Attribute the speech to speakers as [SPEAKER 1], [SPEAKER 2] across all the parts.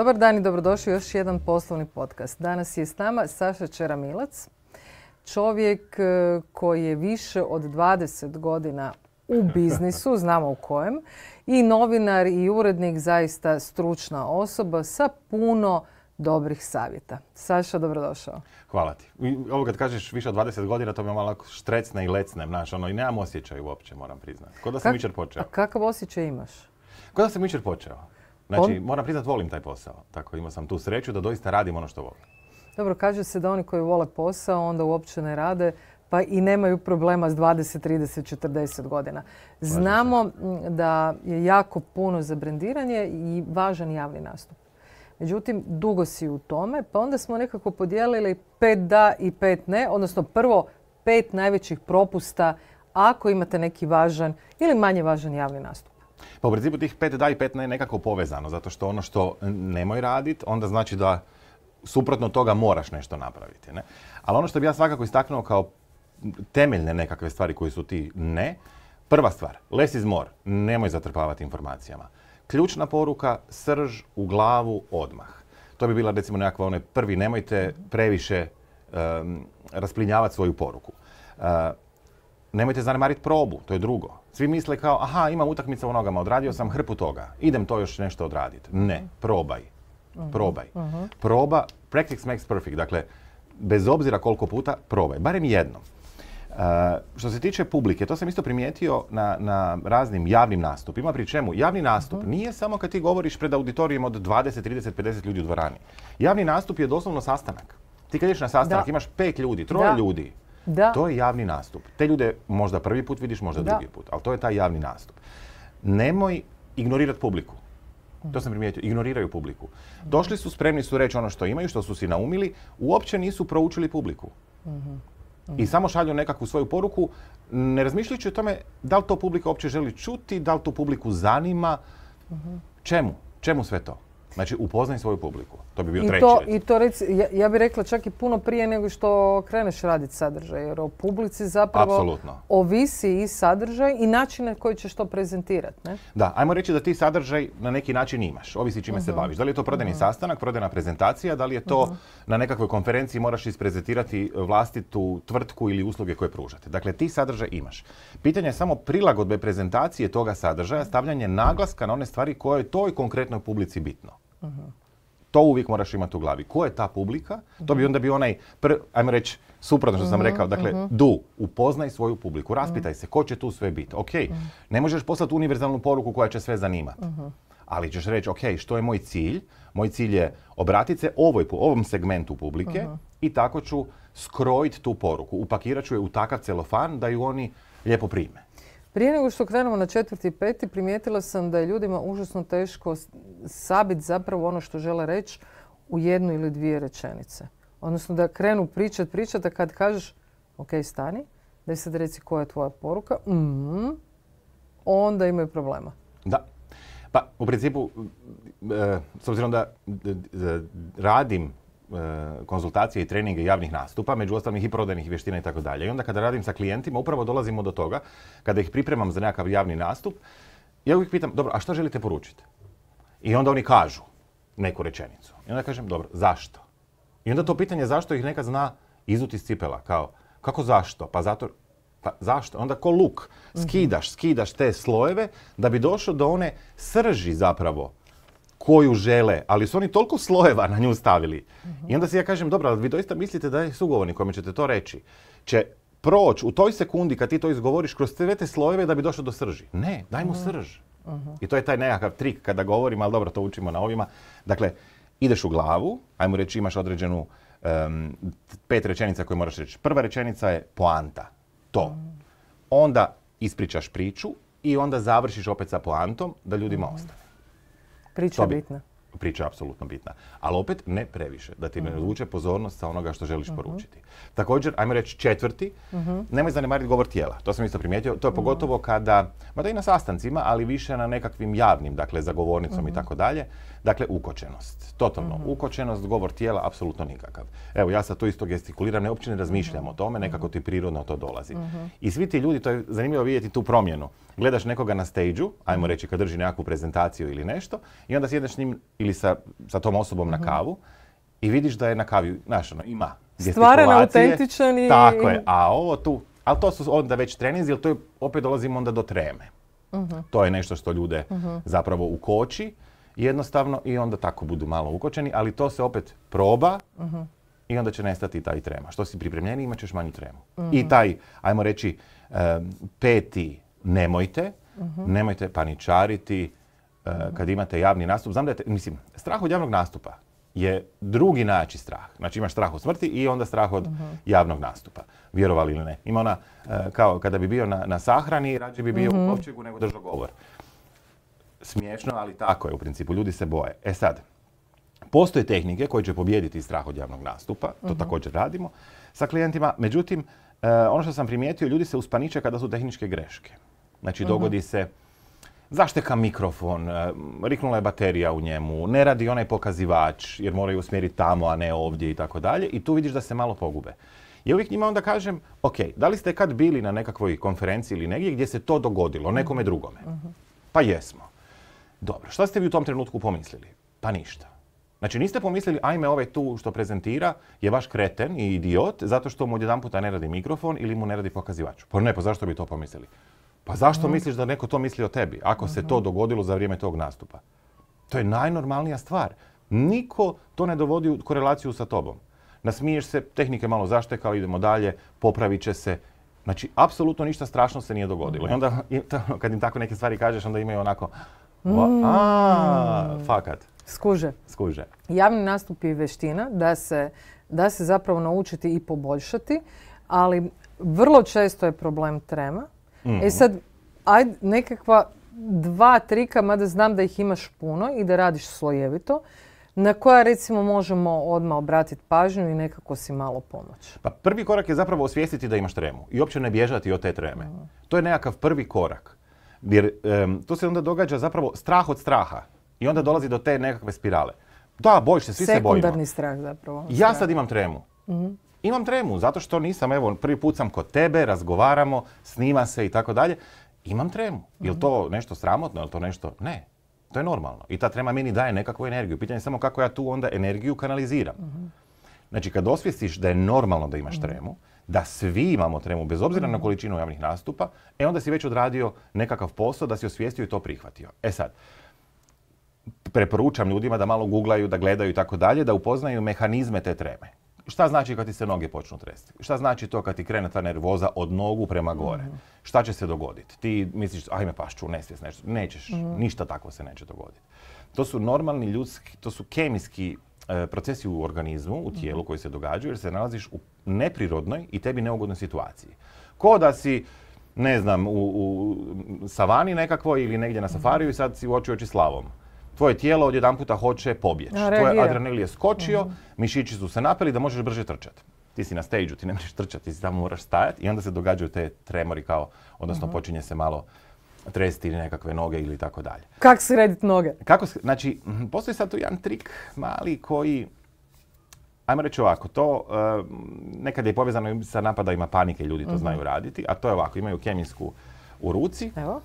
[SPEAKER 1] Dobar dan i dobrodošli u još jedan poslovni podcast. Danas je s nama Saša Čeramilac, čovjek e, koji je više od 20 godina u biznisu, znamo u kojem, i novinar i urednik, zaista stručna osoba sa puno dobrih savjeta. Saša, dobrodošao.
[SPEAKER 2] Hvala ti. Ovo kad kažeš više od 20 godina, to me malo štrecne i lecne, znaš, ono, i nemam osjećaj uopće, moram priznati. Kako da sam Kak, počeo. A
[SPEAKER 1] kakav osjećaj imaš? Koda da
[SPEAKER 2] sam jučer počeo. Znači, moram priznat, volim taj posao. Tako, imao sam tu sreću da doista radim ono što volim.
[SPEAKER 1] Dobro, kaže se da oni koji vole posao onda uopće ne rade, pa i nemaju problema s 20, 30, 40 godina. Znamo da je jako puno za brendiranje i važan javni nastup. Međutim, dugo si u tome, pa onda smo nekako podijelili pet da i pet ne, odnosno prvo pet najvećih propusta ako imate neki važan ili manje važan javni nastup.
[SPEAKER 2] Pa u principu tih pet da i pet ne je nekako povezano, zato što ono što nemoj raditi, onda znači da suprotno toga moraš nešto napraviti. Ne? Ali ono što bi ja svakako istaknuo kao temeljne nekakve stvari koje su ti ne, prva stvar, less is more, nemoj zatrpavati informacijama. Ključna poruka, srž u glavu odmah. To bi bila recimo nekakva onaj prvi, nemojte previše rasplinjavati svoju poruku. nemojte zanemariti probu, to je drugo. Svi misle kao, aha, imam utakmica u nogama, odradio sam hrpu toga, idem to još nešto odraditi. Ne, probaj. Mhm, probaj. Mhm. Proba, practice makes perfect. Dakle, bez obzira koliko puta, probaj. Barem jednom. Uh, što se tiče publike, to sam isto primijetio na, raznim javnim nastupima, pri čemu javni nastup mhm. nije samo kad ti govoriš pred auditorijem od 20, 30, 50 ljudi u dvorani. Javni nastup je doslovno sastanak. Ti kad ideš na sastanak imaš pet ljudi, troje ljudi, da. To je javni nastup. Te ljude možda prvi put vidiš, možda drugi put, ali to je taj javni nastup. Nemoj ignorirati publiku. To sam primijetio. Ignoriraju publiku. Došli su, spremni su reći ono što imaju, što su si naumili. Uopće nisu proučili publiku. Mhm. I samo šalju nekakvu svoju poruku, ne razmišljajući o tome da li to publika uopće želi čuti, da li to publiku zanima. Mhm. Čemu? Čemu sve to? Znači, upoznaj svoju publiku. I To,
[SPEAKER 1] I to ja, ja bih rekla čak i puno prije nego što kreneš raditi sadržaj. Jer o publici zapravo ovisi i sadržaj i način na koji ćeš to prezentirati.
[SPEAKER 2] Da, ajmo reći da ti sadržaj na neki način imaš. Ovisi čime se mhm. baviš. Da li je to prodajni mhm. sastanak, prodajna prezentacija, da li je to mhm. na nekakvoj konferenciji moraš isprezentirati vlastitu tvrtku ili usluge koje pružate. Dakle, ti sadržaj imaš. Pitanje je samo prilagodbe prezentacije toga sadržaja, stavljanje naglaska na one stvari koje je toj konkretnoj publici bitno. To uvijek moraš imati u glavi. Ko je ta publika? To bi onda bio onaj, ajmo reći, suprotno što sam mhm, rekao, dakle, mhm. du, upoznaj svoju publiku, raspitaj mhm. se ko će tu sve biti. Ok, ne možeš poslati univerzalnu poruku koja će sve zanimati. Ali ćeš reći, ok, što je moj cilj? Moj cilj je obratiti se ovoj, ovom segmentu publike i tako ću skrojiti tu poruku. Upakirat ću je u takav celofan da ju oni lijepo prime.
[SPEAKER 1] Prije nego što krenemo na četvrti i peti, primijetila sam da je ljudima užasno teško sabiti zapravo ono što žele reći u jednu ili dvije rečenice. Odnosno da krenu pričat, pričat, a kad kažeš ok, stani, da sad reci koja je tvoja poruka, mm-hmm, onda imaju problema.
[SPEAKER 2] Da. Pa, u principu, e, s obzirom da radim E, konzultacije i treninge javnih nastupa, među ostalih i prodajnih vještina i tako dalje. I onda kada radim sa klijentima, upravo dolazimo do toga, kada ih pripremam za nekakav javni nastup, ja uvijek pitam, dobro, a što želite poručiti? I onda oni kažu neku rečenicu. I onda kažem, dobro, zašto? I onda to pitanje zašto ih nekad zna izuti iz cipela, kao, kako zašto? Pa zato, pa zašto? Onda ko luk, mhm. skidaš, skidaš te slojeve da bi došao do one srži zapravo koju žele, ali su oni toliko slojeva na nju stavili. I onda si ja kažem, dobro, ali vi doista mislite da je sugovornik kome ćete to reći, će proći u toj sekundi kad ti to izgovoriš kroz sve te slojeve da bi došao do srži. Ne, daj mu srž. I to je taj nekakav trik kada govorim, ali dobro, to učimo na ovima. Dakle, ideš u glavu, ajmo reći imaš određenu pet rečenica koje moraš reći. Prva rečenica je poanta. To. Onda ispričaš priču i onda završiš opet sa poantom da ljudima ostane.
[SPEAKER 1] Priča je bitna.
[SPEAKER 2] Priča je apsolutno bitna. Ali opet ne previše, da ti ne odvuče mhm. pozornost sa onoga što želiš mhm. poručiti. Također, ajmo reći četvrti, mhm. nemoj zanemariti govor tijela. To sam isto primijetio. To je pogotovo kada, mada i na sastancima, ali više na nekakvim javnim, dakle za govornicom i tako dalje, Dakle, ukočenost. Totalno. Mhm. Ukočenost, govor tijela, apsolutno nikakav. Evo, ja sad to isto gestikuliram, ne uopće ne razmišljam mhm. o tome, nekako ti prirodno to dolazi. Mhm. I svi ti ljudi, to je zanimljivo vidjeti tu promjenu. Gledaš nekoga na stage ajmo reći kad drži nekakvu prezentaciju ili nešto, i onda sjedneš s njim ili sa, sa tom osobom na kavu i vidiš da je na kavi, znaš, ono, ima Stvaran, autentičan i... Tako je, a ovo tu, ali to su onda već treninzi, ali to je, opet dolazimo onda do treme. To je nešto što ljude zapravo ukoči jednostavno i onda tako budu malo ukočeni, ali to se opet proba uh i onda će nestati taj trema. Što si pripremljeni imat ćeš manju tremu. I mhm. taj, ajmo reći, peti nemojte, mhm. nemojte paničariti mhm. kad imate javni nastup. Znam da je, mislim, strah od javnog nastupa je drugi najjači strah. Znači imaš strah od smrti i onda strah od javnog nastupa. Vjerovali ili ne. Ima ona, e, kao kada bi bio na, na sahrani, rađe bi bio u kovčegu nego držao govor smiješno, ali tako je u principu. Ljudi se boje. E sad, postoje tehnike koje će pobijediti strah od javnog nastupa. To mhm. također radimo sa klijentima. Međutim, e, ono što sam primijetio, ljudi se uspaniče kada su tehničke greške. Znači, mhm. dogodi se zašteka mikrofon, e, riknula je baterija u njemu, ne radi onaj pokazivač jer moraju usmjeriti tamo, a ne ovdje i tako dalje. I tu vidiš da se malo pogube. I uvijek njima onda kažem, ok, da li ste kad bili na nekakvoj konferenciji ili negdje gdje se to dogodilo, nekome mhm. drugome? Pa jesmo. Dobro, šta ste vi u tom trenutku pomislili? Pa ništa. Znači niste pomislili, ajme ovaj tu što prezentira je vaš kreten i idiot zato što mu jedan puta ne radi mikrofon ili mu ne radi pokazivač. Pa ne, pa zašto bi to pomislili? Pa zašto mhm. misliš da neko to misli o tebi ako se to mhm. dogodilo za vrijeme tog nastupa? To je najnormalnija stvar. Niko to ne dovodi u korelaciju sa tobom. Nasmiješ se, tehnike malo zaštekali, idemo dalje, popravit će se. Znači, apsolutno ništa strašno se nije dogodilo. I mhm. onda, kad im tako neke stvari kažeš, onda imaju onako,
[SPEAKER 1] a, mm. fakat. Skuže. Skuže. Javni nastup je veština da se, da se zapravo naučiti i poboljšati, ali vrlo često je problem trema. E mhm. sad, aj nekakva dva trika, mada znam da ih imaš puno i da radiš slojevito, na koja recimo možemo odmah obratiti pažnju i nekako si malo pomoć. Pa
[SPEAKER 2] prvi korak je zapravo osvijestiti da imaš tremu i uopće ne bježati od te treme. Mhm. To je nekakav prvi korak. Jer um, tu se onda događa zapravo strah od straha i onda dolazi do te nekakve spirale. Da, bojiš se, svi Sekundarni se bojimo. Sekundarni
[SPEAKER 1] strah zapravo. Ja sad imam tremu. Mhm.
[SPEAKER 2] Imam tremu, zato što nisam, evo, prvi put sam kod tebe, razgovaramo, snima se i tako dalje. Imam tremu. Je li mhm. to nešto sramotno, je to nešto? Ne. To je normalno. I ta trema meni daje nekakvu energiju. Pitanje je samo kako ja tu onda energiju kanaliziram. Mm-hmm. Znači, kad osvijestiš da je normalno da imaš mhm. tremu, da svi imamo tremu, bez obzira na mm. količinu javnih nastupa, e onda si već odradio nekakav posao da si osvijestio i to prihvatio. E sad, preporučam ljudima da malo guglaju, da gledaju i tako dalje, da upoznaju mehanizme te treme. Šta znači kad ti se noge počnu tresti? Šta znači to kad ti krene ta nervoza od nogu prema gore? Mm. Šta će se dogoditi? Ti misliš, ajme pašću, nesvijest nešto. Nećeš, mm. ništa tako se neće dogoditi. To su normalni ljudski, to su kemijski E, procesi u organizmu, u tijelu mhm. koji se događaju jer se nalaziš u neprirodnoj i tebi neugodnoj situaciji. Ko da si ne znam, u, savani nekakvoj ili negdje na mhm. safariju i sad si u oči oči slavom. Tvoje tijelo odjedan puta hoće pobjeći. Tvoj adrenalin je skočio, mhm. mišići su se napeli da možeš brže trčati. Ti si na stage ti ne možeš trčati, ti tamo moraš stajati i onda se događaju te tremori kao, odnosno počinje se malo tresti nekakve noge ili tako dalje.
[SPEAKER 1] Kako srediti noge? Kako,
[SPEAKER 2] znači, mhm, postoji sad tu jedan trik mali koji, ajmo reći ovako, to nekada eh, nekad je povezano sa napadajima panike, ljudi to mhm. znaju raditi, a to je ovako, imaju kemijsku u ruci Evo.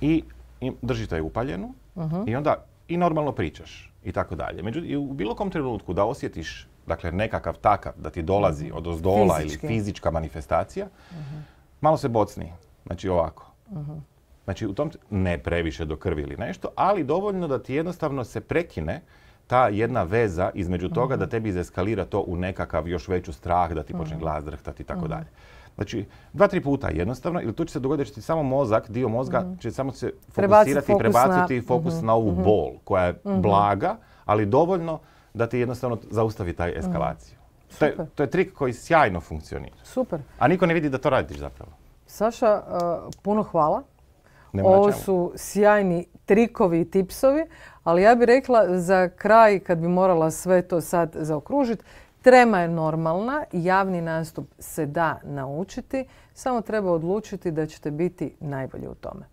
[SPEAKER 2] i im, držite je upaljenu mhm. i onda i normalno pričaš i tako dalje. Međutim, u bilo kom trenutku da osjetiš dakle nekakav takav da ti dolazi od ozdola ili fizička manifestacija, malo se bocni. Znači ovako. Znači, u tom, ne previše do krvi ili nešto, ali dovoljno da ti jednostavno se prekine ta jedna veza između toga da mhm. tebi izeskalira to u nekakav još veću strah, da ti počne mhm. glas drhtati i tako mhm. dalje. Znači, dva, tri puta jednostavno, ili tu će se dogoditi da će samo mozak, dio mozga će samo se fokusirati i prebaciti fokus na ovu bol koja je blaga, ali dovoljno da ti jednostavno zaustavi taj eskalaciju. To je, trik koji sjajno funkcionira. Super. A niko ne vidi da to radiš zapravo.
[SPEAKER 1] Saša, eh, puno hvala. Ovo su sjajni trikovi i tipsovi, ali ja bih rekla za kraj, kad bi morala sve to sad zaokružiti, trema je normalna, javni nastup se da naučiti, samo treba odlučiti da ćete biti najbolji u tome.